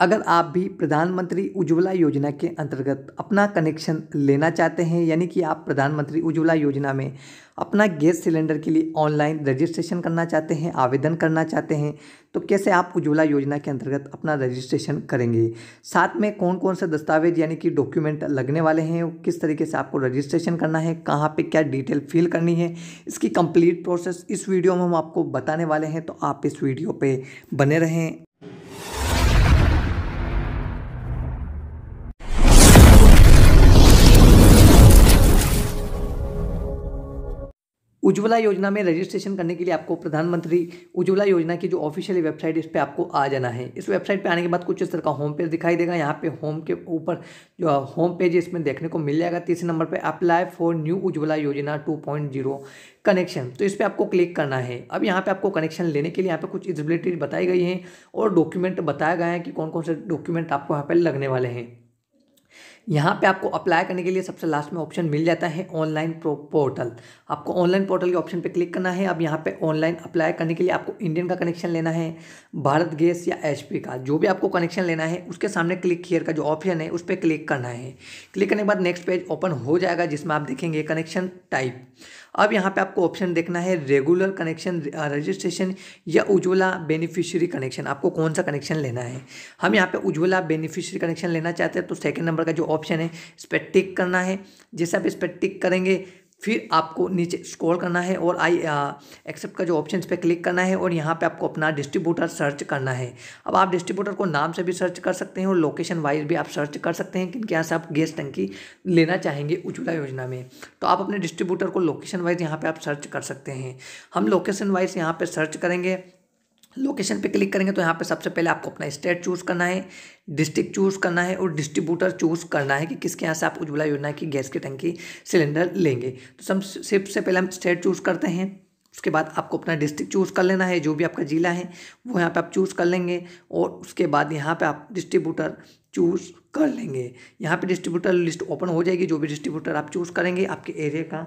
अगर आप भी प्रधानमंत्री उज्ज्वला योजना के अंतर्गत अपना कनेक्शन लेना चाहते हैं यानी कि आप प्रधानमंत्री उज्ज्वला योजना में अपना गैस सिलेंडर के लिए ऑनलाइन रजिस्ट्रेशन करना चाहते हैं आवेदन करना चाहते हैं तो कैसे आप उज्ज्वला योजना के अंतर्गत अपना रजिस्ट्रेशन करेंगे साथ में कौन कौन से दस्तावेज यानी कि डॉक्यूमेंट लगने वाले हैं किस तरीके से आपको रजिस्ट्रेशन करना है कहाँ पर क्या डिटेल फिल करनी है इसकी कंप्लीट प्रोसेस इस वीडियो में हम आपको बताने वाले हैं तो आप इस वीडियो पर बने रहें उज्ज्वला योजना में रजिस्ट्रेशन करने के लिए आपको प्रधानमंत्री उज्ज्वला योजना की जो ऑफिशियल वेबसाइट इस पर आपको आ जाना है इस वेबसाइट पर आने के बाद कुछ इस तरह का होम पेज दिखाई देगा यहाँ पे होम के ऊपर जो होम पेज इसमें देखने को मिल जाएगा तीसरे नंबर पे अप्लाई फॉर न्यू उज्ज्वला योजना टू कनेक्शन तो इस पर आपको क्लिक करना है अब यहाँ पर आपको कनेक्शन लेने के लिए यहाँ पर कुछ एलिजिबिलिटी बताई गई हैं और डॉक्यूमेंट बताया गया है कि कौन कौन से डॉक्यूमेंट आपको यहाँ पर लगने वाले हैं यहाँ पे आपको अप्लाई करने के लिए सबसे लास्ट में ऑप्शन मिल जाता है ऑनलाइन पोर्टल आपको ऑनलाइन पोर्टल के ऑप्शन पे क्लिक करना है अब यहाँ पे ऑनलाइन अप्लाई करने के लिए आपको इंडियन का कनेक्शन लेना है भारत गैस या एच का जो भी आपको कनेक्शन लेना है उसके सामने क्लिक हीयर का जो ऑप्शन है उस पर क्लिक करना है क्लिक करने के बाद नेक्स्ट पेज ओपन हो जाएगा जिसमें आप देखेंगे कनेक्शन टाइप अब यहाँ पे आपको ऑप्शन देखना है रेगुलर कनेक्शन रजिस्ट्रेशन या उज्ज्वला बेनिफिशियरी कनेक्शन आपको कौन सा कनेक्शन लेना है हम यहाँ पे उज्ज्वला बेनिफिशियरी कनेक्शन लेना चाहते हैं तो सेकंड नंबर का जो ऑप्शन है इस पर टिक करना है जैसे आप इस पर टिक करेंगे फिर आपको नीचे स्क्रॉल करना है और आई एक्सेप्ट का जो ऑप्शन पे क्लिक करना है और यहाँ पे आपको अपना डिस्ट्रीब्यूटर सर्च करना है अब आप डिस्ट्रीब्यूटर को नाम से भी सर्च कर सकते हैं और लोकेशन वाइज भी आप सर्च कर सकते हैं कि यहाँ से आप गैस टंकी लेना चाहेंगे उज्ज्वला योजना में तो आप अपने डिस्ट्रीब्यूटर को लोकेशन वाइज यहाँ पर आप सर्च कर सकते हैं हम लोकेशन वाइज यहाँ पर सर्च करेंगे लोकेशन पे क्लिक करेंगे तो यहाँ पे सबसे पहले आपको अपना स्टेट चूज़ करना है डिस्ट्रिक्ट चूज़ करना है और डिस्ट्रीब्यूटर चूज़ करना है कि किसके यहाँ से आप उज्ज्वला योजना की गैस की टंकी सिलेंडर लेंगे तो सब सबसे पहले हम स्टेट चूज़ करते हैं उसके बाद आपको अपना डिस्ट्रिक्ट चूज़ कर लेना है जो भी आपका ज़िला है वो यहाँ पे आप चूज़ कर लेंगे और उसके बाद यहाँ पे आप डिस्ट्रीब्यूटर चूज़ कर लेंगे यहाँ पे डिस्ट्रीब्यूटर लिस्ट ओपन हो जाएगी जो भी डिस्ट्रीब्यूटर आप चूज़ करेंगे आपके एरिया का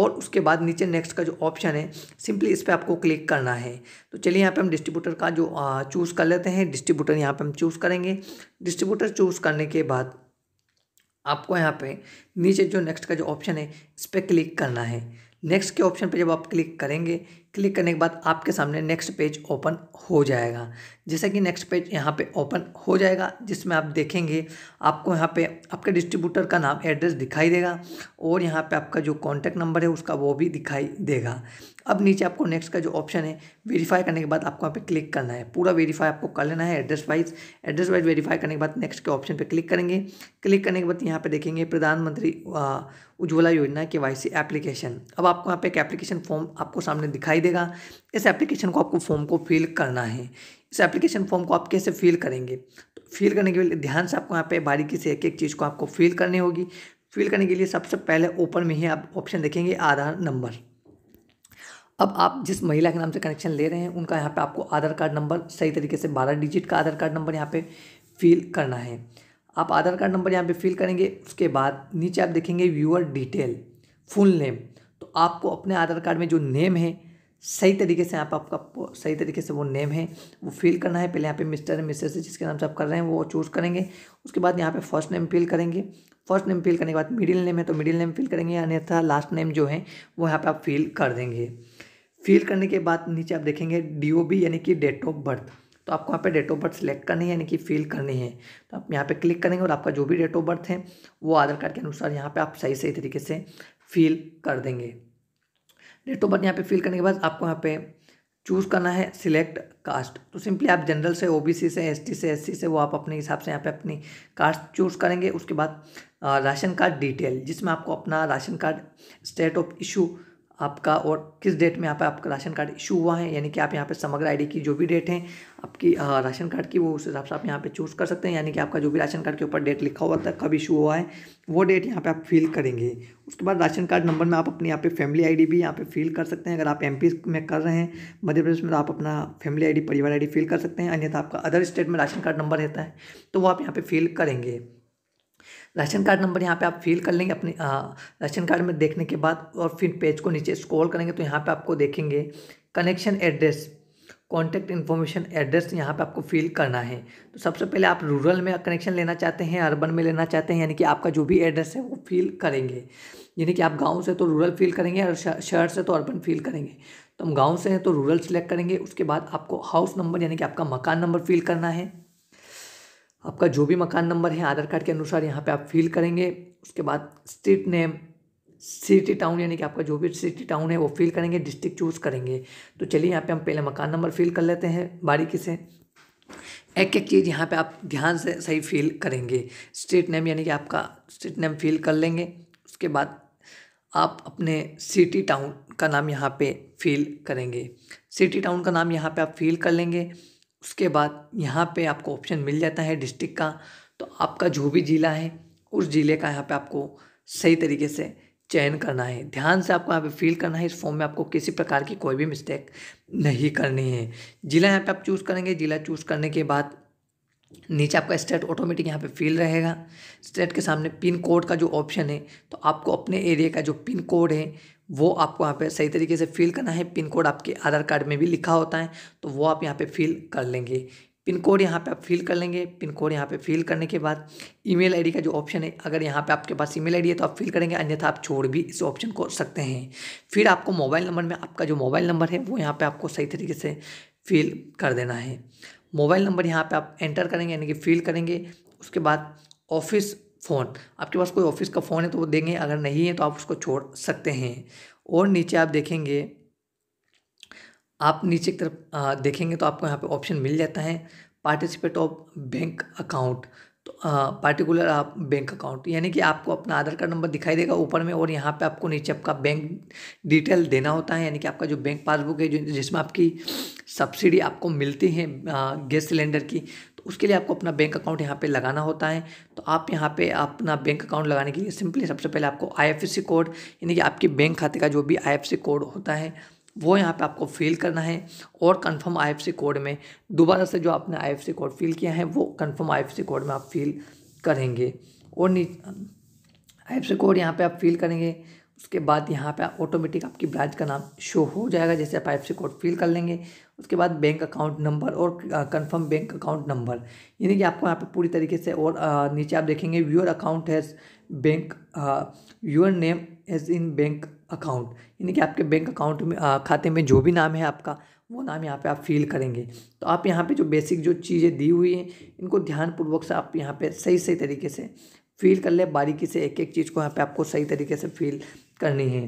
और उसके बाद नीचे नेक्स्ट का जो ऑप्शन है सिंपली इस पर आपको क्लिक करना है तो चलिए यहाँ पर हम डिस्ट्रीब्यूटर का जो चूज़ कर लेते हैं डिस्ट्रीब्यूटर यहाँ पर हम चूज़ करेंगे डिस्ट्रीब्यूटर चूज़ करने के बाद आपको यहाँ पे नीचे जो नेक्स्ट का जो ऑप्शन है इस पर क्लिक करना है नेक्स्ट के ऑप्शन पर जब आप क्लिक करेंगे क्लिक करने के बाद आपके सामने नेक्स्ट पेज ओपन हो जाएगा जैसा कि नेक्स्ट पेज यहाँ पे ओपन हो जाएगा जिसमें आप देखेंगे आपको यहाँ पे आपके डिस्ट्रीब्यूटर का नाम एड्रेस दिखाई देगा और यहाँ पे आपका जो कॉन्टैक्ट नंबर है उसका वो भी दिखाई देगा अब नीचे आपको नेक्स्ट का जो ऑप्शन है वेरीफाई करने के बाद आपको यहाँ पे क्लिक करना है पूरा वेरीफाई आपको कर लेना है address wise address wise verify करने के बाद नेक्स्ट के ऑप्शन पे क्लिक करेंगे क्लिक करने के बाद यहाँ पे देखेंगे प्रधानमंत्री उज्ज्वला योजना के वाई एप्लीकेशन अब आपको यहाँ पे एक एप्लीकेशन फॉर्म आपको सामने दिखाई दिखाई देगा इस एप्लीकेशन को आपको फॉर्म को फिल करना है इस एप्लीकेशन फॉर्म को आप कैसे फिल करेंगे तो फिल करने के लिए ध्यान से आपको यहाँ पे बारीकी से एक एक चीज़ को आपको फिल करनी होगी फिल करने के लिए सबसे पहले ओपन में ही आप ऑप्शन देखेंगे आधार नंबर अब आप जिस महिला के नाम से कनेक्शन ले रहे हैं उनका यहाँ पे आपको आधार कार्ड नंबर सही तरीके से बारह डिजिट का आधार कार्ड नंबर यहाँ पे फिल करना है आप आधार कार्ड नंबर यहाँ पे फिल करेंगे उसके बाद नीचे आप देखेंगे व्यूअर डिटेल फुल नेम तो आपको अपने आधार कार्ड में जो नेम है सही तरीके से आप आपका सही तरीके से वो नेम है वो फिल करना है पहले यहाँ पे मिस्टर एंड मिसेस जिसके नाम से आप कर रहे हैं वो चूज़ करेंगे उसके बाद यहाँ पे फर्स्ट नेम फिल करेंगे फर्स्ट नेम फिल करने के बाद मिडिल नेम है तो मिडिल नेम फिल करेंगे अन्यथा लास्ट नेम जो है वो यहाँ पर आप फिल कर देंगे फिल करने के बाद नीचे आप देखेंगे डी यानी कि डेट ऑफ बर्थ तो आपको यहाँ पे डेट ऑफ बर्थ सेलेक्ट करनी है यानी कि फिल करनी है तो आप यहाँ पे क्लिक करेंगे और आपका जो भी डेट ऑफ बर्थ है वो आधार कार्ड के अनुसार यहाँ पे आप सही सही तरीके से फिल कर देंगे डेट ऑफ बर्थ यहाँ पे फिल करने के बाद आपको यहाँ पे चूज़ करना है सिलेक्ट कास्ट तो सिंपली आप जनरल से ओबीसी से एसटी से एससी से वो आप अपने हिसाब से यहाँ पे अपनी कास्ट चूज़ करेंगे उसके बाद राशन कार्ड डिटेल जिसमें आपको अपना ration card state of issue आपका और किस डेट में यहाँ पर आपका राशन कार्ड इशू हुआ है यानी कि आप यहाँ पर समग्र आईडी की जो भी डेट है आपकी राशन कार्ड की वो उस हिसाब से आप यहाँ पे चूज़ कर सकते हैं यानी कि आपका जो भी राशन कार्ड के ऊपर डेट लिखा हुआ था कब इशू हुआ है वो डेट यहाँ पे आप फिल करेंगे उसके बाद राशन कार्ड नंबर में आप अपनी यहाँ पे फैमिली आईडी भी यहाँ पे फिल कर सकते हैं अगर आप एमपी में कर रहे हैं मध्य प्रदेश में तो आप अपना फैमिली आईडी परिवार आईडी फिल कर सकते हैं अन्यथा आपका अदर स्टेट में राशन कार्ड नंबर रहता है तो वो आप यहाँ पर फिल करेंगे राशन कार्ड नंबर यहाँ पे आप फिल कर लेंगे अपने राशन हाँ, कार्ड में देखने के बाद और फिर पेज को नीचे स्क्रॉल करेंगे तो यहाँ पे आपको देखेंगे connection address contact information address यहाँ पे आपको फिल करना है तो सबसे पहले आप रूरल में कनेक्शन लेना चाहते हैं अर्बन में लेना चाहते हैं यानी कि आपका जो भी एड्रेस है वो फिल करेंगे यानी कि आप गांव से तो रूरल फिल करेंगे और शहर से तो अर्बन फिल करेंगे तो हम गाँव से हैं तो रूरल सिलेक्ट करेंगे उसके बाद आपको हाउस नंबर यानी कि आपका मकान नंबर फिल करना है आपका जो भी मकान नंबर है आधार कार्ड के अनुसार यहाँ पे आप फिल करेंगे उसके बाद स्ट्रीट नेम सिटी टाउन यानी कि आपका जो भी सिटी टाउन है वो फिल करेंगे डिस्ट्रिक्ट चूज़ करेंगे तो चलिए यहाँ पे हम पहले मकान नंबर फिल कर लेते हैं बारीकी से एक एक चीज़ यहाँ पे आप ध्यान से सही फील करेंगे स्ट्रीट नेम यानी कि आपका स्ट्रीट नेम फील कर लेंगे उसके बाद आप अपने सिटी टाउन का नाम यहाँ पे फील करेंगे सिटी टाउन का नाम यहाँ पे आप फील कर लेंगे उसके बाद यहाँ पे आपको ऑप्शन मिल जाता है डिस्ट्रिक्ट का तो आपका जो भी ज़िला है उस ज़िले का यहाँ पे आपको सही तरीके से चयन करना है ध्यान से आपको यहाँ पे फिल करना है इस फॉर्म में आपको किसी प्रकार की कोई भी मिस्टेक नहीं करनी है ज़िला यहाँ पे आप चूज़ करेंगे ज़िला चूज़ करने के बाद नीचे आपका स्टेट ऑटोमेटिक यहाँ पे फील रहेगा स्टेट के सामने पिन कोड का जो ऑप्शन है तो आपको अपने एरिया का जो पिन कोड है वो आपको यहाँ पे सही तरीके से फिल करना है पिन कोड आपके आधार कार्ड में भी लिखा होता है तो वो आप यहाँ पे फिल कर लेंगे पिन कोड यहाँ पे आप फिल कर लेंगे पिन कोड यहाँ पे फिल करने के बाद ईमेल आईडी का जो ऑप्शन है अगर यहाँ पे आपके पास ईमेल आईडी है तो आप फिल करेंगे अन्यथा आप छोड़ भी इस ऑप्शन को सकते हैं फिर आपको मोबाइल नंबर में आपका जो मोबाइल नंबर है वो यहाँ पर आपको सही तरीके से फिल कर देना है मोबाइल नंबर यहाँ पर आप एंटर करेंगे यानी कि फिल करेंगे उसके बाद ऑफिस फ़ोन आपके पास कोई ऑफिस का फ़ोन है तो वो देंगे अगर नहीं है तो आप उसको छोड़ सकते हैं और नीचे आप देखेंगे आप नीचे की तरफ देखेंगे तो आपको यहाँ पे ऑप्शन मिल जाता है पार्टिसिपेट ऑफ बैंक अकाउंट तो पार्टिकुलर आप बैंक अकाउंट यानी कि आपको अपना आधार कार्ड नंबर दिखाई देगा ऊपर में और यहाँ पे आपको नीचे आपका बैंक डिटेल देना होता है यानी कि आपका जो बैंक पासबुक है जो जिसमें आपकी सब्सिडी आपको मिलती है गैस सिलेंडर की तो उसके लिए आपको अपना बैंक अकाउंट यहाँ पे लगाना होता है तो आप यहाँ पे अपना बैंक अकाउंट लगाने के लिए सिंपली सबसे पहले आपको आईएफएससी कोड यानी कि आपके बैंक खाते का जो भी आईएफएससी कोड होता है वो यहाँ पे आपको फिल करना है और कंफर्म आईएफएससी कोड में दोबारा से जो आपने आईएफएससी कोड फिल किया है वो कन्फर्म आई कोड में आप फिल करेंगे और आई एफ कोड यहाँ पर आप फिल करेंगे उसके बाद यहाँ पे ऑटोमेटिक आपकी ब्रांच का नाम शो हो जाएगा जैसे आप आई कोड फिल कर लेंगे उसके बाद बैंक अकाउंट नंबर और कंफर्म बैंक अकाउंट नंबर यानी कि आपको यहाँ पे पूरी तरीके से और नीचे आप देखेंगे viewer account has bank your name as in bank account यानी कि आपके बैंक अकाउंट में आ, खाते में जो भी नाम है आपका वो नाम यहाँ पे आप फिल करेंगे तो आप यहाँ पे जो बेसिक जो चीज़ें दी हुई हैं इनको ध्यानपूर्वक से आप यहाँ पे सही सही तरीके से फील कर ले बारीकी से एक एक चीज़ को यहाँ पे आपको सही तरीके से फील करनी है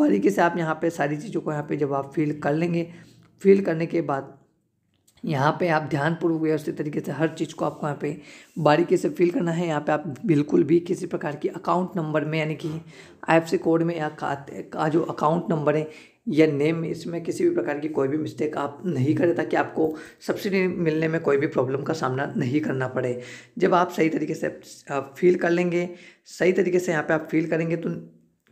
बारीकी से आप यहाँ पे सारी चीज़ों को यहाँ पे जब आप फील कर लेंगे फील करने के बाद यहाँ पे आप ध्यानपूर्वक व्यवस्थित तरीके से हर चीज़ को आपको यहाँ पे बारीकी से फील करना है यहाँ पे आप बिल्कुल भी किसी प्रकार की अकाउंट नंबर में यानी कि आई कोड में या का जो अकाउंट नंबर है या नेम इसमें किसी भी प्रकार की कोई भी मिस्टेक आप नहीं करें ताकि आपको सब्सिडी मिलने में कोई भी प्रॉब्लम का सामना नहीं करना पड़े जब आप सही तरीके से फील कर लेंगे सही तरीके से यहाँ पे आप फील करेंगे तो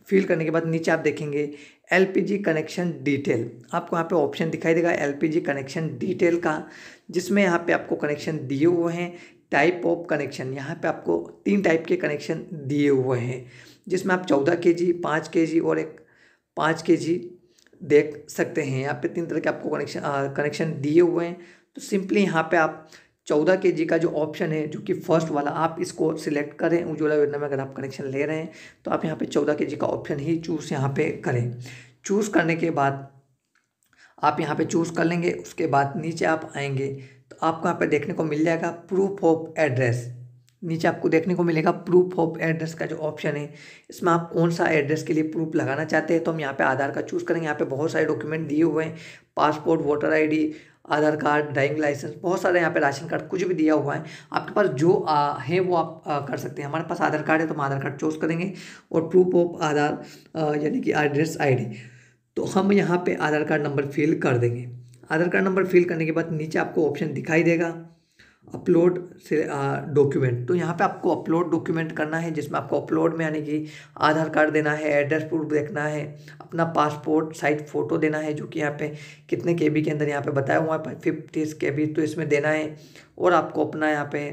फील करने के बाद नीचे आप देखेंगे एल कनेक्शन डिटेल आपको यहाँ पे ऑप्शन दिखाई देगा एल कनेक्शन डिटेल का जिसमें यहाँ पे आपको कनेक्शन दिए हुए हैं टाइप ऑफ कनेक्शन यहाँ पे आपको तीन टाइप के कनेक्शन दिए हुए हैं जिसमें आप चौदह के जी पाँच के जी और एक पाँच के जी देख सकते हैं यहाँ पे तीन तरह के आपको कनेक्शन कनेक्शन दिए हुए हैं तो सिंपली यहाँ पे आप चौदह के जी का जो ऑप्शन है जो कि फर्स्ट वाला आप इसको सिलेक्ट करें उज्ज्वला योजना में अगर आप कनेक्शन ले रहे हैं तो आप यहाँ पे चौदह के जी का ऑप्शन ही चूज़ यहाँ पे करें चूज़ करने के बाद आप यहाँ पे चूज़ कर लेंगे उसके बाद नीचे आप आएंगे तो आपको यहाँ पे देखने को मिल जाएगा प्रूफ ऑफ एड्रेस नीचे आपको देखने को मिलेगा प्रूफ ऑफ एड्रेस का जो ऑप्शन है इसमें आप कौन सा एड्रेस के लिए प्रूफ लगाना चाहते हैं तो हम यहाँ पे आधार कार्ड चूज़ करेंगे यहाँ पे बहुत सारे डॉक्यूमेंट दिए हुए हैं passport voter ID Aadhaar card driving licence बहुत सारे यहाँ पे राशन कार्ड कुछ भी दिया हुआ है आपके पास जो आ, है वो आप आ, कर सकते हैं हमारे पास आधार कार्ड है तो हम आधार कार्ड चूज़ करेंगे और प्रूफ ऑफ आधार यानी कि एड्रेस आई तो हम यहाँ पर आधार कार्ड नंबर फिल कर देंगे आधार कार्ड नंबर फिल करने के बाद नीचे आपको ऑप्शन दिखाई देगा अपलोड से डॉक्यूमेंट तो यहाँ पे आपको अपलोड डॉक्यूमेंट करना है जिसमें आपको अपलोड में यानी कि आधार कार्ड देना है एड्रेस प्रूफ देखना है अपना पासपोर्ट साइज फ़ोटो देना है जो कि यहाँ पे कितने के के अंदर यहाँ पे बताया हुआ है फिफ्टी के तो इसमें देना है और आपको अपना यहाँ पे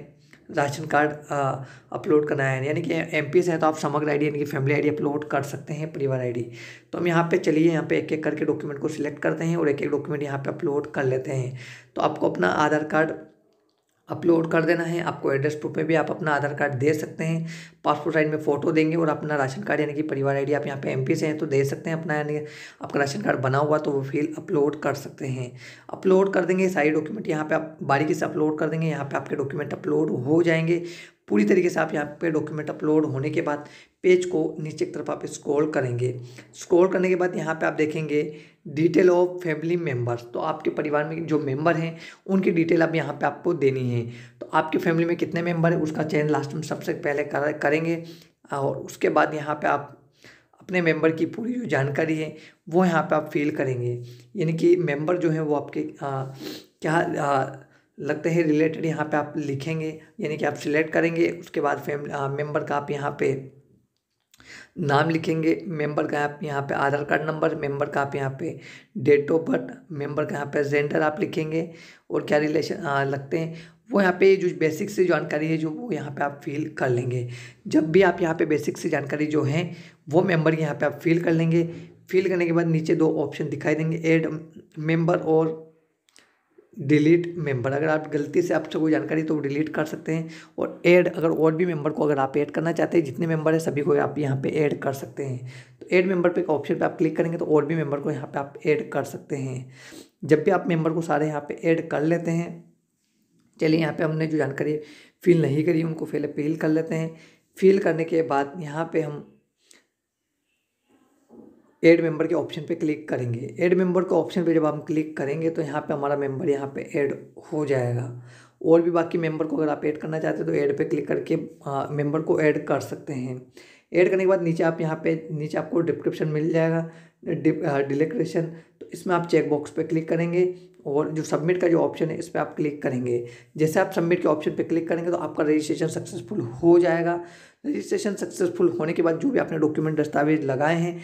राशन कार्ड अपलोड करना है यानी कि एम पी है तो आप समग्र आईडी यानी कि फैमिली आईडी अपलोड कर सकते हैं परिवार आईडी तो हम यहाँ पे चलिए यहाँ पे एक एक करके डॉक्यूमेंट को सिलेक्ट करते हैं और एक एक डॉक्यूमेंट यहाँ पे अपलोड कर लेते हैं तो आपको अपना आधार कार्ड अपलोड कर देना है आपको एड्रेस प्रूफ में भी आप अपना आधार कार्ड दे सकते हैं पासपोर्ट साइज में फ़ोटो देंगे और अपना राशन कार्ड यानी कि परिवार आईडी आप यहाँ पे एमपी से हैं तो दे सकते हैं अपना यानी आपका राशन कार्ड बना हुआ तो वो फिल अपलोड कर सकते हैं अपलोड कर देंगे सारी डॉक्यूमेंट यहाँ पे आप बारीकी से अपलोड कर देंगे यहाँ पर आपके डॉक्यूमेंट अपलोड हो जाएंगे पूरी तरीके से आप यहाँ पे डॉक्यूमेंट अपलोड होने के बाद पेज को नीचे की तरफ आप स्क्रॉल करेंगे स्क्रॉल करने के बाद यहाँ पे आप देखेंगे डिटेल ऑफ फैमिली मेम्बर्स तो आपके परिवार में जो मेंबर हैं उनकी डिटेल अब यहाँ पे आपको देनी है तो आपकी फैमिली में कितने मेंबर हैं उसका चयन लास्ट में सबसे पहले कर, करेंगे और उसके बाद यहाँ पर आप अपने मेंबर की पूरी जो जानकारी है वो यहाँ पर आप फिल करेंगे यानी कि मेम्बर जो है वो आपके आ, क्या आ, लगते हैं रिलेटेड यहाँ पे आप लिखेंगे यानी कि आप सिलेक्ट करेंगे उसके बाद फैमिली मेम्बर का आप यहाँ पे नाम लिखेंगे मेंबर का आप यहाँ पे आधार कार्ड नंबर मेंबर का आप यहाँ पे डेट ऑफ बर्थ मेंबर का यहाँ पे जेंडर आप लिखेंगे और क्या रिलेशन आ, लगते हैं वो यहाँ पे जो बेसिक से जानकारी है जो वो यहाँ पे आप फिल कर लेंगे जब भी आप यहाँ पे बेसिक से जानकारी जो है वो मेंबर यहाँ पे आप फिल कर लेंगे फिल करने के बाद नीचे दो ऑप्शन दिखाई देंगे एड मेंबर और डिलीट मेंबर अगर आप गलती से आपसे कोई जानकारी तो वो डिलीट कर सकते हैं और ऐड अगर और भी मेंबर को अगर आप ऐड करना चाहते हैं जितने मेंबर हैं सभी को आप यहाँ पे ऐड कर सकते हैं तो ऐड मेंबर पे एक ऑप्शन पे आप क्लिक करेंगे तो और भी मेंबर को यहाँ पे आप ऐड कर सकते हैं जब भी आप मेंबर को सारे यहाँ पर ऐड कर लेते हैं चलिए यहाँ पर हमने जो जानकारी फिल नहीं करी उनको पहले अपील कर लेते हैं फिल करने के बाद यहाँ पर हम एड मेंबर के ऑप्शन पे क्लिक करेंगे एड मेंबर के ऑप्शन पे जब हम क्लिक करेंगे तो यहाँ पे हमारा मेंबर यहाँ पे ऐड हो जाएगा और भी बाकी मेंबर को अगर आप ऐड करना चाहते हैं तो ऐड पे क्लिक करके मेंबर को ऐड कर सकते हैं ऐड करने के बाद नीचे आप यहाँ पे नीचे आपको डिस्क्रिप्शन मिल जाएगा डिलेक्रेशन तो इसमें आप चेक बॉक्स क्लिक करेंगे और जो सबमिट का जो ऑप्शन है इस पर आप क्लिक करेंगे जैसे आप सबमिट के ऑप्शन पर क्लिक करेंगे तो आपका रजिस्ट्रेशन सक्सेसफुल हो जाएगा रजिस्ट्रेशन सक्सेसफुल होने के बाद जो भी आपने डॉक्यूमेंट दस्तावेज लगाए हैं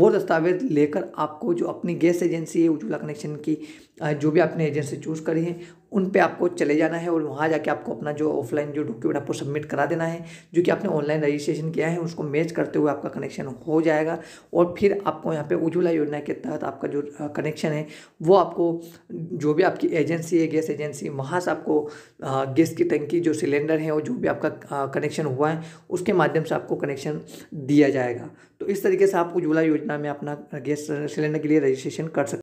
वो दस्तावेज लेकर आपको जो अपनी गैस एजेंसी है उज्ज्वला कनेक्शन की जो भी आपने एजेंसी चूज़ करी है उन पे आपको चले जाना है और वहाँ जाके आपको अपना जो ऑफलाइन जो डॉक्यूमेंट आपको सबमिट करा देना है जो कि आपने ऑनलाइन रजिस्ट्रेशन किया है उसको मैच करते हुए आपका कनेक्शन हो जाएगा और फिर आपको यहाँ पे उज्ज्वला योजना के तहत आपका जो कनेक्शन है वो आपको जो भी आपकी एजेंसी है गैस एजेंसी वहाँ से आपको गैस की टंकी जो सिलेंडर है और जो भी आपका कनेक्शन हुआ है उसके माध्यम से आपको कनेक्शन दिया जाएगा तो इस तरीके से आप उज्ज्वला योजना में अपना गैस सिलेंडर के लिए रजिस्ट्रेशन कर सकते